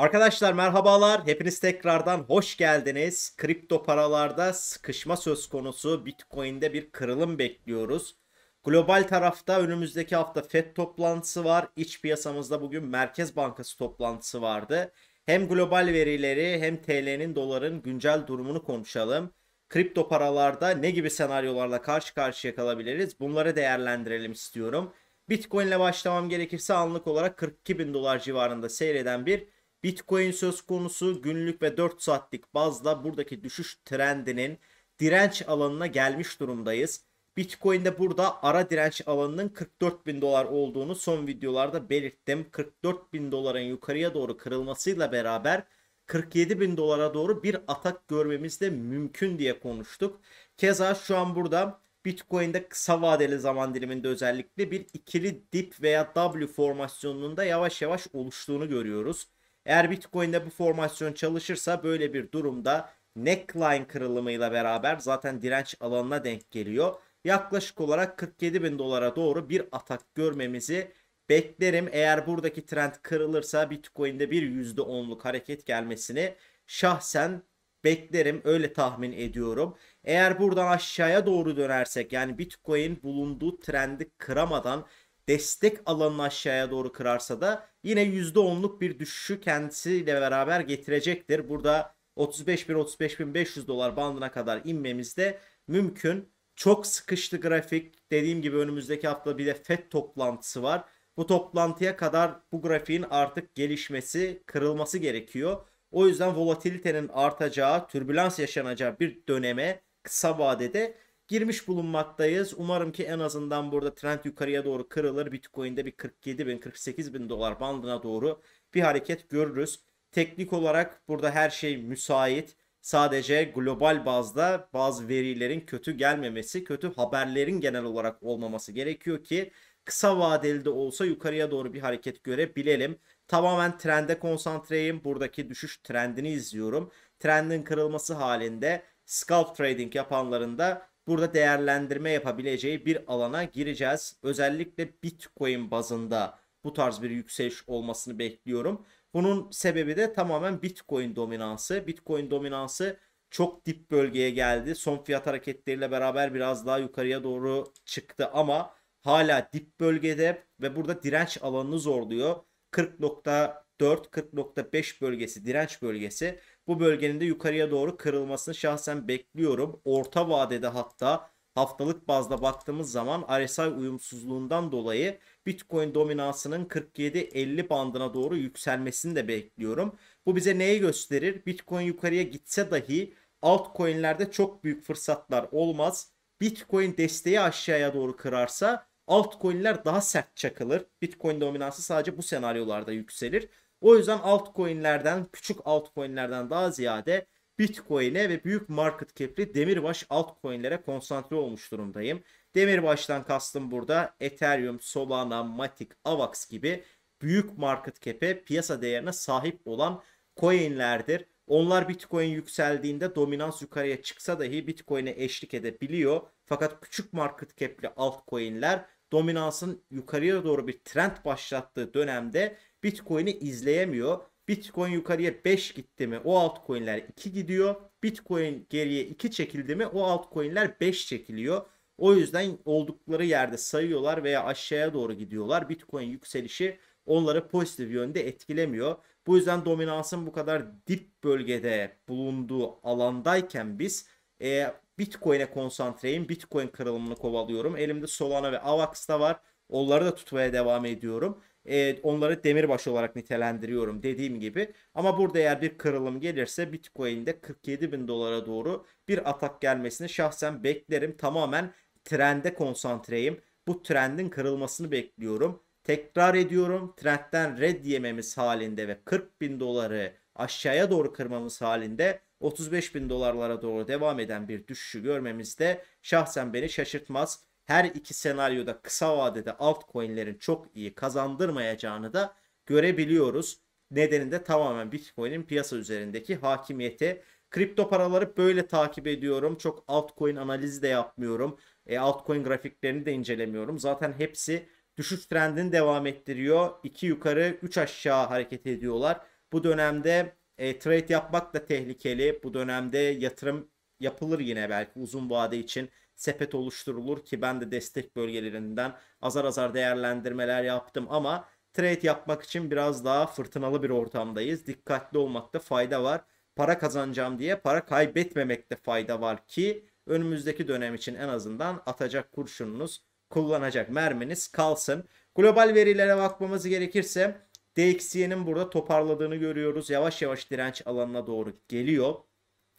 Arkadaşlar merhabalar. Hepiniz tekrardan hoş geldiniz. Kripto paralarda sıkışma söz konusu. Bitcoin'de bir kırılım bekliyoruz. Global tarafta önümüzdeki hafta Fed toplantısı var. İç piyasamızda bugün Merkez Bankası toplantısı vardı. Hem global verileri hem TL'nin doların güncel durumunu konuşalım. Kripto paralarda ne gibi senaryolarla karşı karşıya kalabiliriz? Bunları değerlendirelim istiyorum. Bitcoin ile başlamam gerekirse anlık olarak 42 bin dolar civarında seyreden bir Bitcoin söz konusu günlük ve 4 saatlik bazda buradaki düşüş trendinin direnç alanına gelmiş durumdayız. Bitcoin'de burada ara direnç alanının 44 bin dolar olduğunu son videolarda belirttim. 44 bin doların yukarıya doğru kırılmasıyla beraber 47 bin dolara doğru bir atak görmemiz de mümkün diye konuştuk. Keza şu an burada Bitcoin'de kısa vadeli zaman diliminde özellikle bir ikili dip veya W formasyonunda yavaş yavaş oluştuğunu görüyoruz. Eğer Bitcoin'de bu formasyon çalışırsa böyle bir durumda neckline kırılımıyla beraber zaten direnç alanına denk geliyor. Yaklaşık olarak 47 bin dolara doğru bir atak görmemizi beklerim. Eğer buradaki trend kırılırsa Bitcoin'de bir %10'luk hareket gelmesini şahsen beklerim. Öyle tahmin ediyorum. Eğer buradan aşağıya doğru dönersek yani Bitcoin bulunduğu trendi kıramadan destek alanını aşağıya doğru kırarsa da yine %10'luk bir düşüşü kendisiyle beraber getirecektir. Burada 35.000-35.500 dolar bandına kadar inmemiz de mümkün. Çok sıkıştı grafik. Dediğim gibi önümüzdeki hafta bir de FED toplantısı var. Bu toplantıya kadar bu grafiğin artık gelişmesi, kırılması gerekiyor. O yüzden volatilitenin artacağı, türbülans yaşanacağı bir döneme kısa vadede girmiş bulunmaktayız. Umarım ki en azından burada trend yukarıya doğru kırılır. Bitcoin'de bir 47 bin 48 bin dolar bandına doğru bir hareket görürüz. Teknik olarak burada her şey müsait. Sadece global bazda bazı verilerin kötü gelmemesi, kötü haberlerin genel olarak olmaması gerekiyor ki kısa vadeli de olsa yukarıya doğru bir hareket görebilelim. Tamamen trende konsantreyim. Buradaki düşüş trendini izliyorum. Trendin kırılması halinde scalp trading yapanların da burada değerlendirme yapabileceği bir alana gireceğiz. Özellikle Bitcoin bazında bu tarz bir yükseliş olmasını bekliyorum. Bunun sebebi de tamamen Bitcoin dominansı. Bitcoin dominansı çok dip bölgeye geldi. Son fiyat hareketleriyle beraber biraz daha yukarıya doğru çıktı ama hala dip bölgede ve burada direnç alanını zorluyor. 40.4 40.5 bölgesi direnç bölgesi. Bu bölgenin de yukarıya doğru kırılmasını şahsen bekliyorum. Orta vadede hatta haftalık bazda baktığımız zaman RSI uyumsuzluğundan dolayı Bitcoin dominansının 47-50 bandına doğru yükselmesini de bekliyorum. Bu bize neyi gösterir? Bitcoin yukarıya gitse dahi altcoin'lerde çok büyük fırsatlar olmaz. Bitcoin desteği aşağıya doğru kırarsa altcoin'ler daha sert çakılır. Bitcoin dominansı sadece bu senaryolarda yükselir. O yüzden altcoin'lerden, küçük altcoin'lerden daha ziyade Bitcoin'e ve büyük market cap'li Demirbaş altcoin'lere konsantre olmuş durumdayım. Demirbaş'tan kastım burada Ethereum, Solana, Matic, Avax gibi büyük market cap'e piyasa değerine sahip olan coin'lerdir. Onlar Bitcoin yükseldiğinde dominans yukarıya çıksa dahi Bitcoin'e eşlik edebiliyor. Fakat küçük market cap'li altcoin'ler dominansın yukarıya doğru bir trend başlattığı dönemde Bitcoin'i izleyemiyor. Bitcoin yukarıya 5 gitti mi o altcoin'ler 2 gidiyor. Bitcoin geriye 2 çekildi mi o altcoin'ler 5 çekiliyor. O yüzden oldukları yerde sayıyorlar veya aşağıya doğru gidiyorlar. Bitcoin yükselişi onları pozitif yönde etkilemiyor. Bu yüzden dominansın bu kadar dip bölgede bulunduğu alandayken biz e, Bitcoin'e konsantreyim. Bitcoin kırılımını kovalıyorum. Elimde Solana ve Avax'ta var. Onları da tutmaya devam ediyorum e, onları demirbaş olarak nitelendiriyorum dediğim gibi. Ama burada eğer bir kırılım gelirse Bitcoin'de 47 bin dolara doğru bir atak gelmesini şahsen beklerim. Tamamen trende konsantreyim. Bu trendin kırılmasını bekliyorum. Tekrar ediyorum trendden red yememiz halinde ve 40 bin doları aşağıya doğru kırmamız halinde 35 bin dolarlara doğru devam eden bir düşüşü görmemizde şahsen beni şaşırtmaz her iki senaryoda kısa vadede altcoin'lerin çok iyi kazandırmayacağını da görebiliyoruz. Nedeni de tamamen Bitcoin'in piyasa üzerindeki hakimiyeti. Kripto paraları böyle takip ediyorum. Çok altcoin analizi de yapmıyorum. E, altcoin grafiklerini de incelemiyorum. Zaten hepsi düşüş trendini devam ettiriyor. 2 yukarı 3 aşağı hareket ediyorlar. Bu dönemde e, trade yapmak da tehlikeli. Bu dönemde yatırım yapılır yine belki uzun vade için sepet oluşturulur ki ben de destek bölgelerinden azar azar değerlendirmeler yaptım ama trade yapmak için biraz daha fırtınalı bir ortamdayız. Dikkatli olmakta fayda var. Para kazanacağım diye para kaybetmemekte fayda var ki önümüzdeki dönem için en azından atacak kurşununuz, kullanacak merminiz kalsın. Global verilere bakmamız gerekirse DXY'nin burada toparladığını görüyoruz. Yavaş yavaş direnç alanına doğru geliyor.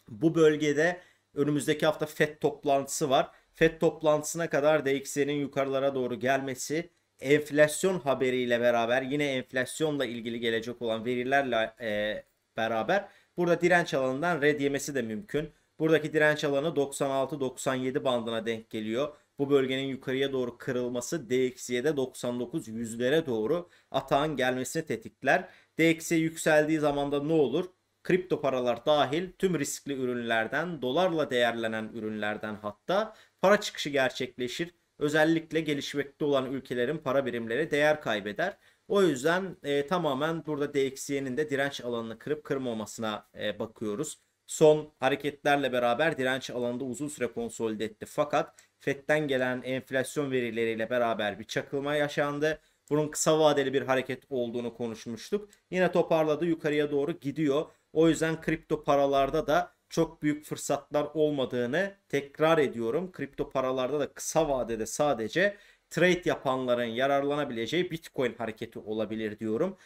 Bu bölgede Önümüzdeki hafta FED toplantısı var. FED toplantısına kadar DXY'nin yukarılara doğru gelmesi enflasyon haberiyle beraber yine enflasyonla ilgili gelecek olan verilerle e, beraber burada direnç alanından red yemesi de mümkün. Buradaki direnç alanı 96-97 bandına denk geliyor. Bu bölgenin yukarıya doğru kırılması DXY'de 99 yüzlere doğru atağın gelmesini tetikler. DXY yükseldiği zaman da ne olur? kripto paralar dahil tüm riskli ürünlerden, dolarla değerlenen ürünlerden hatta para çıkışı gerçekleşir. Özellikle gelişmekte olan ülkelerin para birimleri değer kaybeder. O yüzden e, tamamen burada DXY'nin de direnç alanını kırıp kırmamasına e, bakıyoruz. Son hareketlerle beraber direnç alanında uzun süre konsolide etti. Fakat FED'den gelen enflasyon verileriyle beraber bir çakılma yaşandı. Bunun kısa vadeli bir hareket olduğunu konuşmuştuk. Yine toparladı yukarıya doğru gidiyor. O yüzden kripto paralarda da çok büyük fırsatlar olmadığını tekrar ediyorum. Kripto paralarda da kısa vadede sadece trade yapanların yararlanabileceği Bitcoin hareketi olabilir diyorum.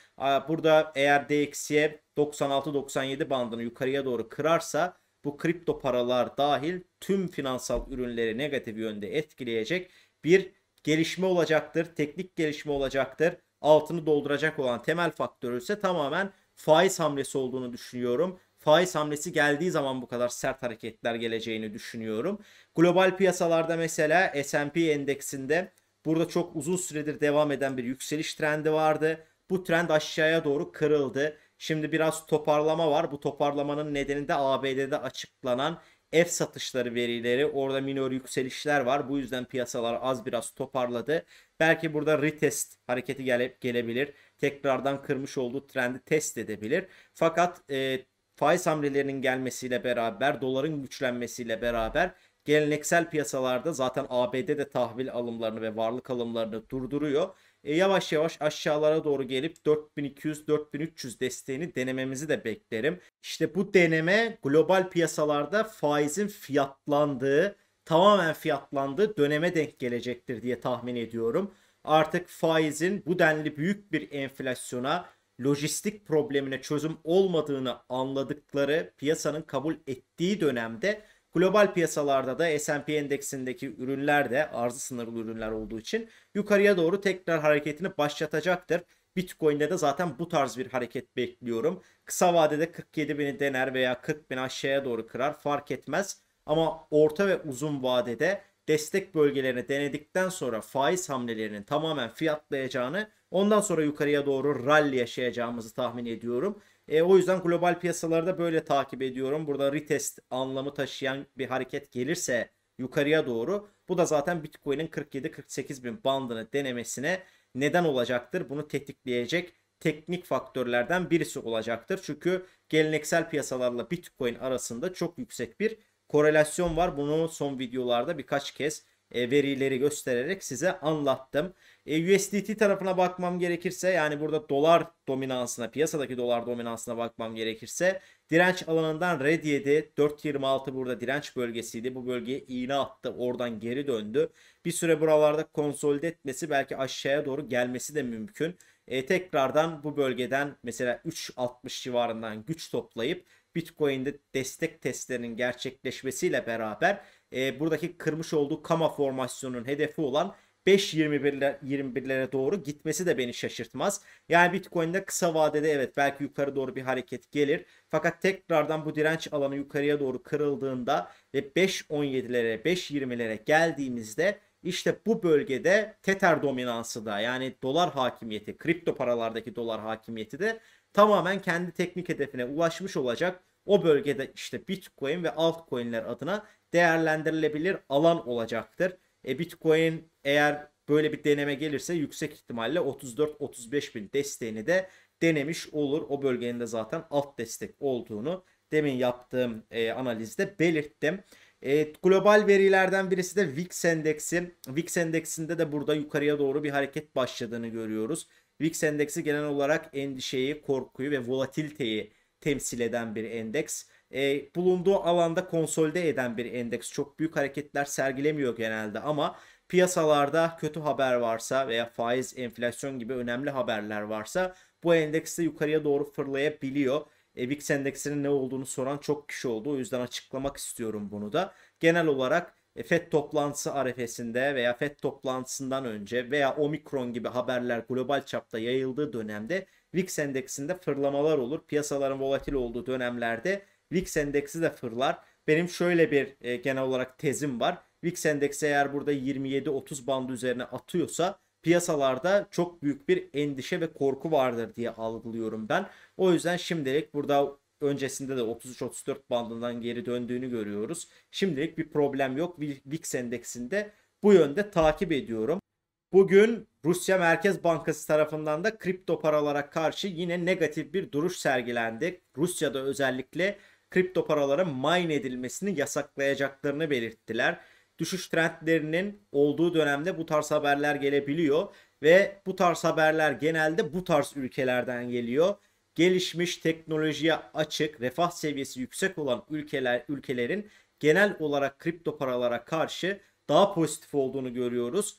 Burada eğer DXY 96-97 bandını yukarıya doğru kırarsa bu kripto paralar dahil tüm finansal ürünleri negatif yönde etkileyecek bir gelişme olacaktır. Teknik gelişme olacaktır. Altını dolduracak olan temel faktör ise tamamen faiz hamlesi olduğunu düşünüyorum. Faiz hamlesi geldiği zaman bu kadar sert hareketler geleceğini düşünüyorum. Global piyasalarda mesela S&P endeksinde burada çok uzun süredir devam eden bir yükseliş trendi vardı. Bu trend aşağıya doğru kırıldı. Şimdi biraz toparlama var. Bu toparlamanın nedeni de ABD'de açıklanan ev satışları verileri orada minor yükselişler var. Bu yüzden piyasalar az biraz toparladı. Belki burada retest hareketi gele, gelebilir tekrardan kırmış olduğu trendi test edebilir. Fakat e, faiz hamlelerinin gelmesiyle beraber, doların güçlenmesiyle beraber geleneksel piyasalarda zaten ABD de tahvil alımlarını ve varlık alımlarını durduruyor. E, yavaş yavaş aşağılara doğru gelip 4200-4300 desteğini denememizi de beklerim. İşte bu deneme global piyasalarda faizin fiyatlandığı, tamamen fiyatlandığı döneme denk gelecektir diye tahmin ediyorum artık faizin bu denli büyük bir enflasyona lojistik problemine çözüm olmadığını anladıkları piyasanın kabul ettiği dönemde global piyasalarda da S&P endeksindeki ürünler de arzı sınırlı ürünler olduğu için yukarıya doğru tekrar hareketini başlatacaktır. Bitcoin'de de zaten bu tarz bir hareket bekliyorum. Kısa vadede 47 bini dener veya 40 bin aşağıya doğru kırar fark etmez. Ama orta ve uzun vadede destek bölgelerine denedikten sonra faiz hamlelerinin tamamen fiyatlayacağını ondan sonra yukarıya doğru rally yaşayacağımızı tahmin ediyorum. E, o yüzden global piyasalarda böyle takip ediyorum. Burada retest anlamı taşıyan bir hareket gelirse yukarıya doğru bu da zaten Bitcoin'in 47-48 bin bandını denemesine neden olacaktır. Bunu tetikleyecek teknik faktörlerden birisi olacaktır. Çünkü geleneksel piyasalarla Bitcoin arasında çok yüksek bir korelasyon var. Bunu son videolarda birkaç kez e, verileri göstererek size anlattım. E, USDT tarafına bakmam gerekirse yani burada dolar dominansına piyasadaki dolar dominansına bakmam gerekirse direnç alanından red 7 4.26 burada direnç bölgesiydi. Bu bölgeye iğne attı oradan geri döndü. Bir süre buralarda konsolide etmesi belki aşağıya doğru gelmesi de mümkün. E, tekrardan bu bölgeden mesela 3.60 civarından güç toplayıp Bitcoin'de destek testlerinin gerçekleşmesiyle beraber e, buradaki kırmış olduğu kama formasyonunun hedefi olan 5.21'lere doğru gitmesi de beni şaşırtmaz. Yani Bitcoin'de kısa vadede evet belki yukarı doğru bir hareket gelir. Fakat tekrardan bu direnç alanı yukarıya doğru kırıldığında ve 5.17'lere 5.20'lere geldiğimizde işte bu bölgede Tether dominansı da yani dolar hakimiyeti, kripto paralardaki dolar hakimiyeti de tamamen kendi teknik hedefine ulaşmış olacak. O bölgede işte Bitcoin ve altcoin'ler adına değerlendirilebilir alan olacaktır. E, Bitcoin eğer böyle bir deneme gelirse yüksek ihtimalle 34-35 bin desteğini de denemiş olur. O bölgenin de zaten alt destek olduğunu demin yaptığım e, analizde belirttim. E, global verilerden birisi de VIX endeksi. VIX endeksinde de burada yukarıya doğru bir hareket başladığını görüyoruz. VIX endeksi genel olarak endişeyi, korkuyu ve volatiliteyi temsil eden bir endeks. E, bulunduğu alanda konsolide eden bir endeks. Çok büyük hareketler sergilemiyor genelde ama piyasalarda kötü haber varsa veya faiz, enflasyon gibi önemli haberler varsa bu endeks de yukarıya doğru fırlayabiliyor. E, VIX endeksinin ne olduğunu soran çok kişi oldu. O yüzden açıklamak istiyorum bunu da. Genel olarak e, FED toplantısı arefesinde veya FED toplantısından önce veya omikron gibi haberler global çapta yayıldığı dönemde VIX endeksinde fırlamalar olur. Piyasaların volatil olduğu dönemlerde VIX endeksi de fırlar. Benim şöyle bir e, genel olarak tezim var. VIX endeksi eğer burada 27-30 bandı üzerine atıyorsa piyasalarda çok büyük bir endişe ve korku vardır diye algılıyorum ben. O yüzden şimdilik burada öncesinde de 33-34 bandından geri döndüğünü görüyoruz. Şimdilik bir problem yok. VIX endeksinde bu yönde takip ediyorum. Bugün Rusya Merkez Bankası tarafından da kripto paralara karşı yine negatif bir duruş sergilendi. Rusya'da özellikle kripto paraların mine edilmesini yasaklayacaklarını belirttiler. Düşüş trendlerinin olduğu dönemde bu tarz haberler gelebiliyor ve bu tarz haberler genelde bu tarz ülkelerden geliyor gelişmiş, teknolojiye açık, refah seviyesi yüksek olan ülkeler ülkelerin genel olarak kripto paralara karşı daha pozitif olduğunu görüyoruz.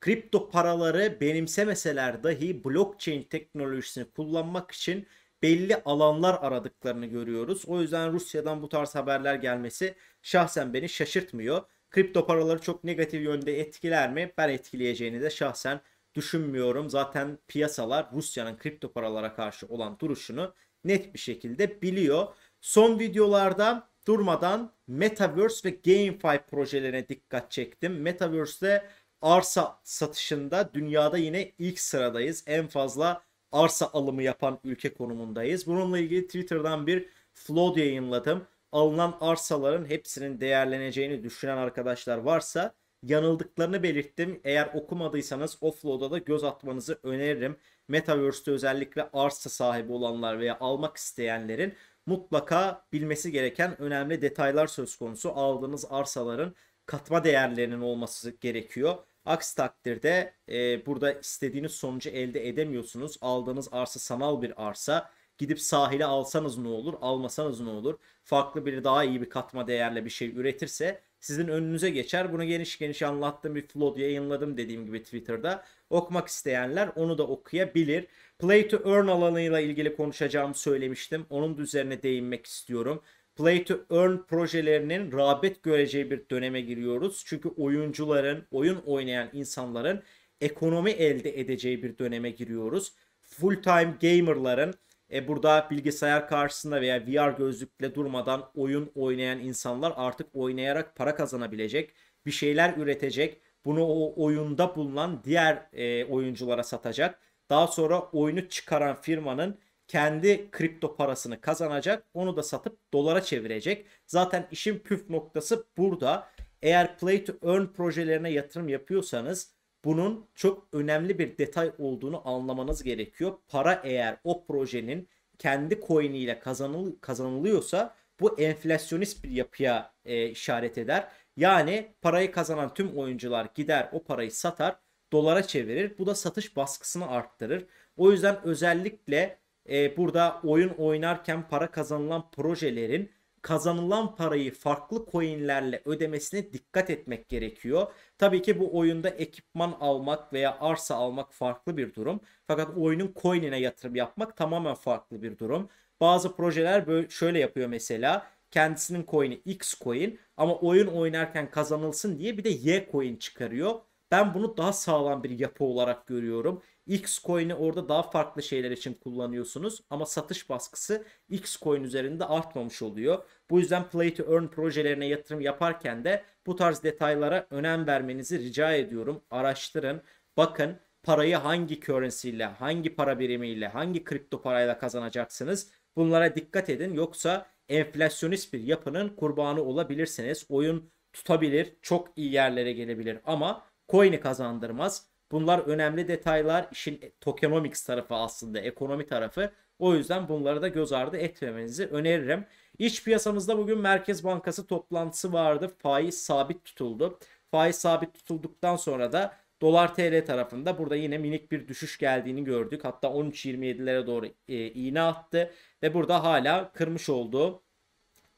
Kripto paraları benimsemeseler dahi blockchain teknolojisini kullanmak için belli alanlar aradıklarını görüyoruz. O yüzden Rusya'dan bu tarz haberler gelmesi şahsen beni şaşırtmıyor. Kripto paraları çok negatif yönde etkiler mi? Ben etkileyeceğini de şahsen düşünmüyorum. Zaten piyasalar Rusya'nın kripto paralara karşı olan duruşunu net bir şekilde biliyor. Son videolarda durmadan Metaverse ve GameFi projelerine dikkat çektim. Metaverse'de arsa satışında dünyada yine ilk sıradayız. En fazla arsa alımı yapan ülke konumundayız. Bununla ilgili Twitter'dan bir flood yayınladım. Alınan arsaların hepsinin değerleneceğini düşünen arkadaşlar varsa yanıldıklarını belirttim. Eğer okumadıysanız Offload'a da göz atmanızı öneririm. Metaverse'te özellikle arsa sahibi olanlar veya almak isteyenlerin mutlaka bilmesi gereken önemli detaylar söz konusu. Aldığınız arsaların katma değerlerinin olması gerekiyor. Aksi takdirde e, burada istediğiniz sonucu elde edemiyorsunuz. Aldığınız arsa sanal bir arsa. Gidip sahile alsanız ne olur, almasanız ne olur? Farklı biri daha iyi bir katma değerle bir şey üretirse sizin önünüze geçer. Bunu geniş geniş anlattığım bir flood yayınladım dediğim gibi Twitter'da. Okumak isteyenler onu da okuyabilir. Play to earn alanıyla ilgili konuşacağımı söylemiştim. Onun üzerine değinmek istiyorum. Play to earn projelerinin rağbet göreceği bir döneme giriyoruz. Çünkü oyuncuların, oyun oynayan insanların ekonomi elde edeceği bir döneme giriyoruz. Full time gamerların e burada bilgisayar karşısında veya VR gözlükle durmadan oyun oynayan insanlar artık oynayarak para kazanabilecek, bir şeyler üretecek, bunu o oyunda bulunan diğer e, oyunculara satacak. Daha sonra oyunu çıkaran firmanın kendi kripto parasını kazanacak, onu da satıp dolara çevirecek. Zaten işin püf noktası burada. Eğer play to earn projelerine yatırım yapıyorsanız bunun çok önemli bir detay olduğunu anlamanız gerekiyor. Para eğer o projenin kendi coin ile kazanıl kazanılıyorsa bu enflasyonist bir yapıya e, işaret eder. Yani parayı kazanan tüm oyuncular gider o parayı satar dolara çevirir. Bu da satış baskısını arttırır. O yüzden özellikle e, burada oyun oynarken para kazanılan projelerin kazanılan parayı farklı coinlerle ödemesine dikkat etmek gerekiyor. Tabii ki bu oyunda ekipman almak veya arsa almak farklı bir durum. Fakat oyunun coin'ine yatırım yapmak tamamen farklı bir durum. Bazı projeler böyle şöyle yapıyor mesela. Kendisinin coin'i X coin ama oyun oynarken kazanılsın diye bir de Y coin çıkarıyor. Ben bunu daha sağlam bir yapı olarak görüyorum. X coin'i orada daha farklı şeyler için kullanıyorsunuz ama satış baskısı X coin üzerinde artmamış oluyor. Bu yüzden play to earn projelerine yatırım yaparken de bu tarz detaylara önem vermenizi rica ediyorum. Araştırın, bakın parayı hangi currency ile, hangi para birimiyle, hangi kripto parayla kazanacaksınız. Bunlara dikkat edin yoksa enflasyonist bir yapının kurbanı olabilirsiniz. Oyun tutabilir, çok iyi yerlere gelebilir ama coin'i kazandırmaz. Bunlar önemli detaylar. işin tokenomics tarafı aslında ekonomi tarafı. O yüzden bunları da göz ardı etmemenizi öneririm. İç piyasamızda bugün Merkez Bankası toplantısı vardı. Faiz sabit tutuldu. Faiz sabit tutulduktan sonra da dolar TL tarafında burada yine minik bir düşüş geldiğini gördük. Hatta 13.27'lere doğru e, iğne attı ve burada hala kırmış olduğu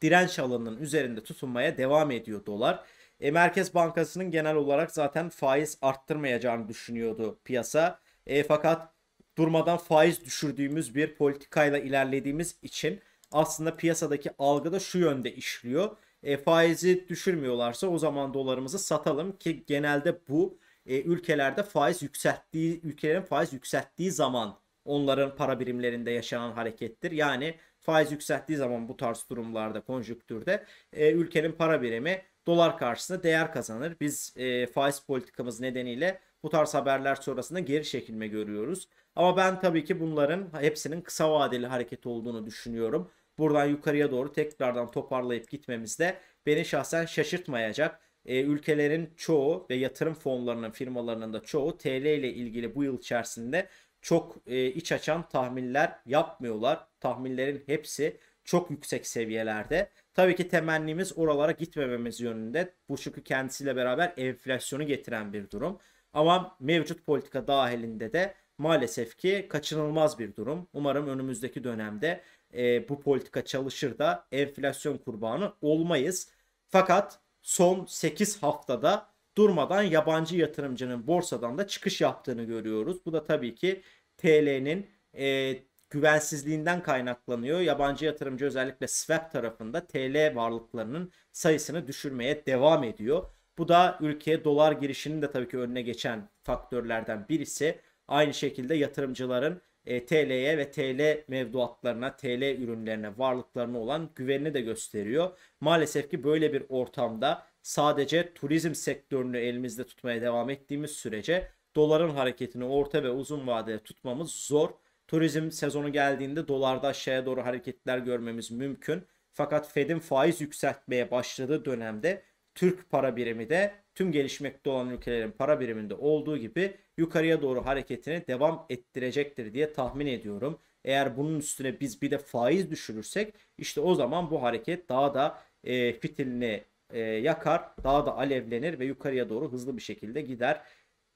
direnç alanının üzerinde tutunmaya devam ediyor dolar. E, Merkez Bankası'nın genel olarak zaten faiz arttırmayacağını düşünüyordu piyasa. E, fakat durmadan faiz düşürdüğümüz bir politikayla ilerlediğimiz için aslında piyasadaki algı da şu yönde işliyor. E, faizi düşürmüyorlarsa o zaman dolarımızı satalım ki genelde bu e, ülkelerde faiz yükselttiği ülkelerin faiz yükselttiği zaman onların para birimlerinde yaşanan harekettir. Yani faiz yükselttiği zaman bu tarz durumlarda konjüktürde e, ülkenin para birimi dolar karşısında değer kazanır. Biz e, faiz politikamız nedeniyle bu tarz haberler sonrasında geri çekilme görüyoruz. Ama ben tabii ki bunların hepsinin kısa vadeli hareket olduğunu düşünüyorum. Buradan yukarıya doğru tekrardan toparlayıp gitmemiz de beni şahsen şaşırtmayacak. E, ülkelerin çoğu ve yatırım fonlarının firmalarının da çoğu TL ile ilgili bu yıl içerisinde çok e, iç açan tahminler yapmıyorlar. Tahminlerin hepsi çok yüksek seviyelerde. Tabii ki temennimiz oralara gitmememiz yönünde. Bu çünkü kendisiyle beraber enflasyonu getiren bir durum. Ama mevcut politika dahilinde de maalesef ki kaçınılmaz bir durum. Umarım önümüzdeki dönemde e, bu politika çalışır da enflasyon kurbanı olmayız. Fakat son 8 haftada durmadan yabancı yatırımcının borsadan da çıkış yaptığını görüyoruz. Bu da tabii ki TL'nin e, güvensizliğinden kaynaklanıyor. Yabancı yatırımcı özellikle swap tarafında TL varlıklarının sayısını düşürmeye devam ediyor. Bu da ülkeye dolar girişinin de tabii ki önüne geçen faktörlerden birisi. Aynı şekilde yatırımcıların e, TL'ye ve TL mevduatlarına, TL ürünlerine, varlıklarına olan güvenini de gösteriyor. Maalesef ki böyle bir ortamda sadece turizm sektörünü elimizde tutmaya devam ettiğimiz sürece doların hareketini orta ve uzun vadede tutmamız zor. Turizm sezonu geldiğinde dolarda aşağıya doğru hareketler görmemiz mümkün. Fakat Fed'in faiz yükseltmeye başladığı dönemde Türk para birimi de tüm gelişmekte olan ülkelerin para biriminde olduğu gibi yukarıya doğru hareketini devam ettirecektir diye tahmin ediyorum. Eğer bunun üstüne biz bir de faiz düşürürsek işte o zaman bu hareket daha da e, fitilini e, yakar, daha da alevlenir ve yukarıya doğru hızlı bir şekilde gider.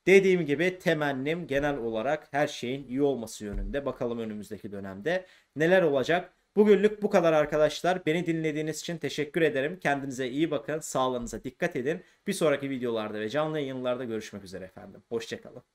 Dediğim gibi temennim genel olarak her şeyin iyi olması yönünde. Bakalım önümüzdeki dönemde neler olacak. Bugünlük bu kadar arkadaşlar. Beni dinlediğiniz için teşekkür ederim. Kendinize iyi bakın. Sağlığınıza dikkat edin. Bir sonraki videolarda ve canlı yayınlarda görüşmek üzere efendim. Hoşçakalın.